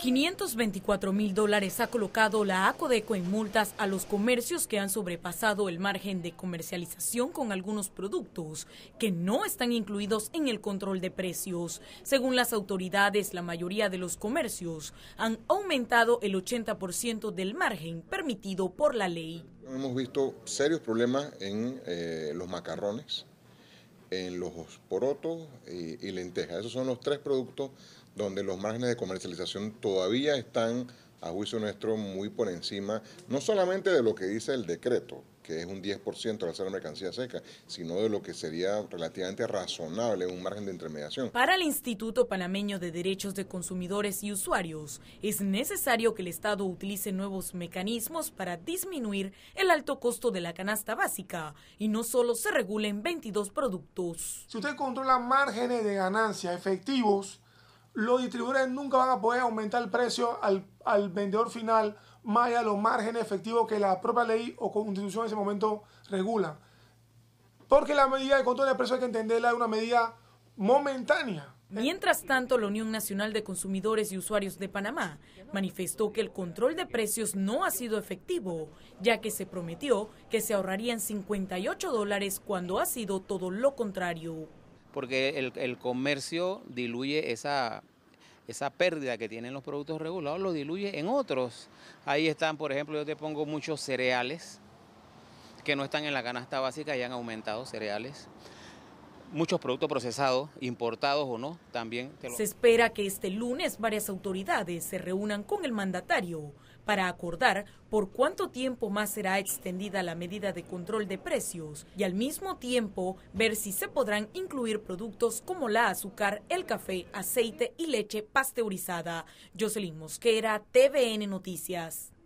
524 mil dólares ha colocado la ACODECO en multas a los comercios que han sobrepasado el margen de comercialización con algunos productos que no están incluidos en el control de precios. Según las autoridades, la mayoría de los comercios han aumentado el 80% del margen permitido por la ley. Hemos visto serios problemas en eh, los macarrones, en los porotos y, lentejas. Esos son los tres productos donde los márgenes de comercialización todavía están a juicio nuestro, muy por encima, no solamente de lo que dice el decreto, que es un 10% al hacer de mercancía seca, sino de lo que sería relativamente razonable un margen de intermediación. Para el Instituto Panameño de Derechos de Consumidores y Usuarios, es necesario que el Estado utilice nuevos mecanismos para disminuir el alto costo de la canasta básica y no solo se regulen 22 productos. Si usted controla márgenes de ganancia efectivos, los distribuidores nunca van a poder aumentar el precio al, vendedor final más allá de los márgenes efectivos que la propia ley o constitución en ese momento regula. Porque la medida de control de precios hay que entenderla es una medida momentánea. Mientras tanto, la Unión Nacional de Consumidores y Usuarios de Panamá manifestó que el control de precios no ha sido efectivo, ya que se prometió que se ahorrarían 58 dólares cuando ha sido todo lo contrario. Porque el, el comercio diluye esa, esa pérdida que tienen los productos regulados, lo diluye en otros. Ahí están, por ejemplo, yo te pongo muchos cereales que no están en la canasta básica y han aumentado cereales. Muchos productos procesados, importados o no, también. lo... Se espera que este lunes varias autoridades se reúnan con el mandatario para acordar por cuánto tiempo más será extendida la medida de control de precios y al mismo tiempo ver si se podrán incluir productos como la azúcar, el café, aceite y leche pasteurizada. Jocelyn Mosquera, TVN Noticias.